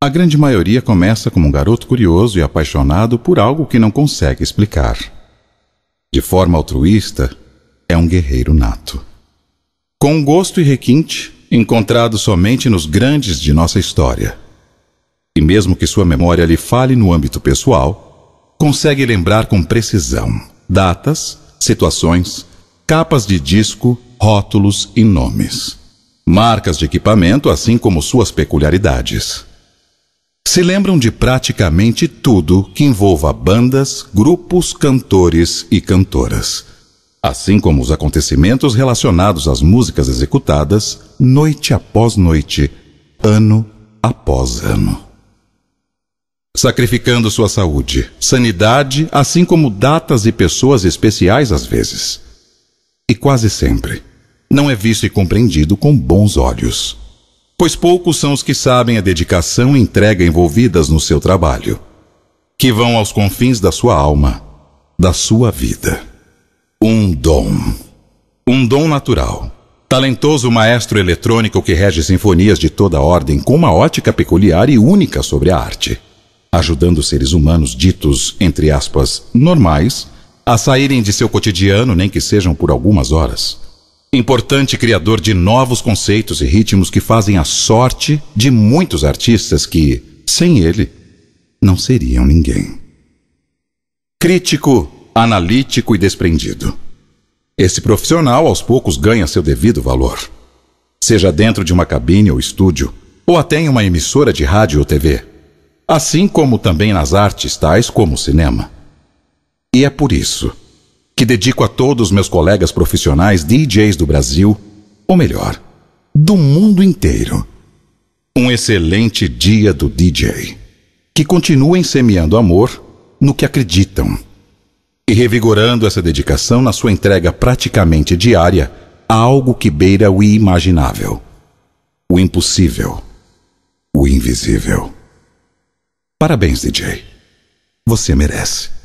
A grande maioria começa como um garoto curioso e apaixonado por algo que não consegue explicar. De forma altruísta, é um guerreiro nato. Com gosto e requinte, encontrado somente nos grandes de nossa história. E mesmo que sua memória lhe fale no âmbito pessoal, consegue lembrar com precisão datas, situações, capas de disco, rótulos e nomes. Marcas de equipamento, assim como suas peculiaridades se lembram de praticamente tudo que envolva bandas, grupos, cantores e cantoras, assim como os acontecimentos relacionados às músicas executadas noite após noite, ano após ano. Sacrificando sua saúde, sanidade, assim como datas e pessoas especiais às vezes. E quase sempre, não é visto e compreendido com bons olhos pois poucos são os que sabem a dedicação e entrega envolvidas no seu trabalho, que vão aos confins da sua alma, da sua vida. Um dom. Um dom natural. Talentoso maestro eletrônico que rege sinfonias de toda ordem com uma ótica peculiar e única sobre a arte, ajudando seres humanos ditos, entre aspas, normais, a saírem de seu cotidiano, nem que sejam por algumas horas importante criador de novos conceitos e ritmos que fazem a sorte de muitos artistas que, sem ele, não seriam ninguém. Crítico, analítico e desprendido. Esse profissional aos poucos ganha seu devido valor. Seja dentro de uma cabine ou estúdio, ou até em uma emissora de rádio ou TV, assim como também nas artes tais como o cinema. E é por isso que dedico a todos meus colegas profissionais DJs do Brasil, ou melhor, do mundo inteiro. Um excelente dia do DJ. Que continuem semeando amor no que acreditam e revigorando essa dedicação na sua entrega praticamente diária a algo que beira o imaginável, o impossível, o invisível. Parabéns, DJ. Você merece.